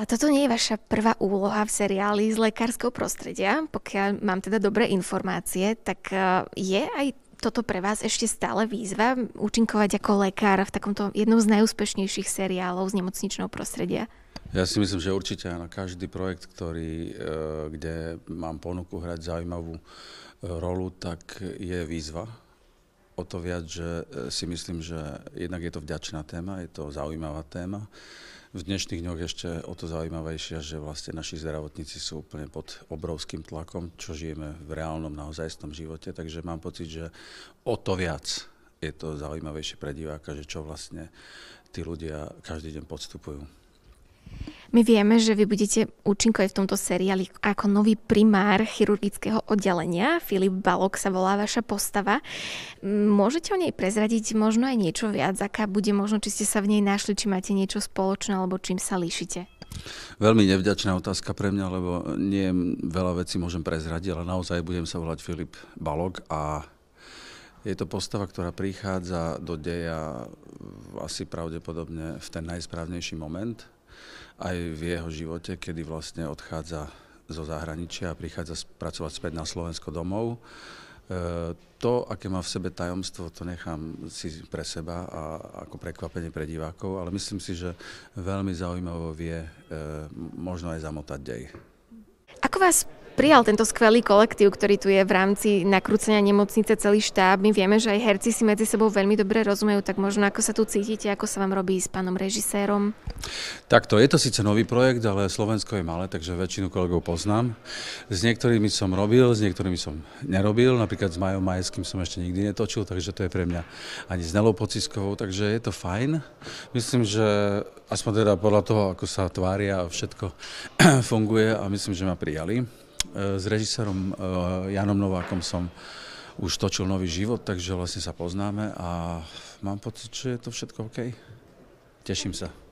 A toto nie je vaša prvá úloha v seriáli z lekárskeho prostredia. Pokiaľ mám teda dobré informácie, tak e, je aj toto pre vás ešte stále výzva účinkovať ako lekár v takomto jednom z najúspešnejších seriálov z nemocničného prostredia? Ja si myslím, že určite áno. Každý projekt, ktorý, e, kde mám ponuku hrať zaujímavú e, rolu, tak je výzva. O to viac, že si myslím, že jednak je to vďačná téma, je to zaujímavá téma v dnešných dňoch ešte o to zaujímavejšia, že vlastne naši zdravotníci sú úplne pod obrovským tlakom, čo žijeme v reálnom, naozajstnom živote, takže mám pocit, že o to viac je to zaujímavejšie pre diváka, že čo vlastne tí ľudia každý deň podstupujú. My vieme, že vy budete účinkovať v tomto seriáli ako nový primár chirurgického oddelenia. Filip Balok sa volá vaša postava. Môžete o nej prezradiť možno aj niečo viac? Aká bude možno, či ste sa v nej našli, či máte niečo spoločné, alebo čím sa líšite? Veľmi nevďačná otázka pre mňa, lebo nie veľa vecí môžem prezradiť, ale naozaj budem sa volať Filip Balok a je to postava, ktorá prichádza do deja asi pravdepodobne v ten najsprávnejší moment, aj v jeho živote, kedy vlastne odchádza zo zahraničia a prichádza pracovať späť na Slovensko domov. E, to, aké má v sebe tajomstvo, to nechám si pre seba a ako prekvapenie pre divákov, ale myslím si, že veľmi zaujímavo vie e, možno aj zamotať dej. Ako vás prijal tento skvelý kolektív, ktorý tu je v rámci nakrúcenia nemocnice celý štáb. My vieme, že aj herci si medzi sebou veľmi dobre rozumejú, tak možno ako sa tu cítite, ako sa vám robí s pánom režisérom? Takto, je to síce nový projekt, ale Slovensko je malé, takže väčšinu kolegov poznám. S niektorými som robil, s niektorými som nerobil, napríklad s Majom Majským som ešte nikdy netočil, takže to je pre mňa ani s Nelou Pociskovou, takže je to fajn. Myslím, že aspoň teda podľa toho, ako sa tvária a všetko funguje a myslím, že ma prijali. E, s režisérom e, Janom Novákom som už točil nový život, takže vlastne sa poznáme a mám pocit, že je to všetko OK. Teším sa.